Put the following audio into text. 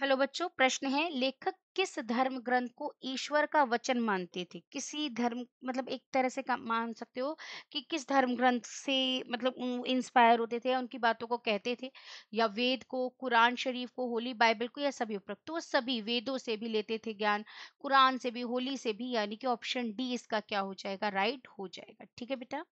hello बच्चों प्रश्न है लेखक किस धर्म ग्रंथ को ईश्वर का वचन मानते थे किसी धर्म मतलब एक तरह से मान सकते हो कि किस धर्म ग्रंथ से मतलब इंस्पायर होते थे उनकी बातों को कहते थे या वेद को कुरान शरीफ को होली बाइबल को या सभी उपरोक्त तो सभी वेदों से भी लेते थे ज्ञान कुरान से भी होली से भी यानी कि ऑप्शन डी इसका क्या हो जाएगा राइट हो जाएगा ठीक है बेटा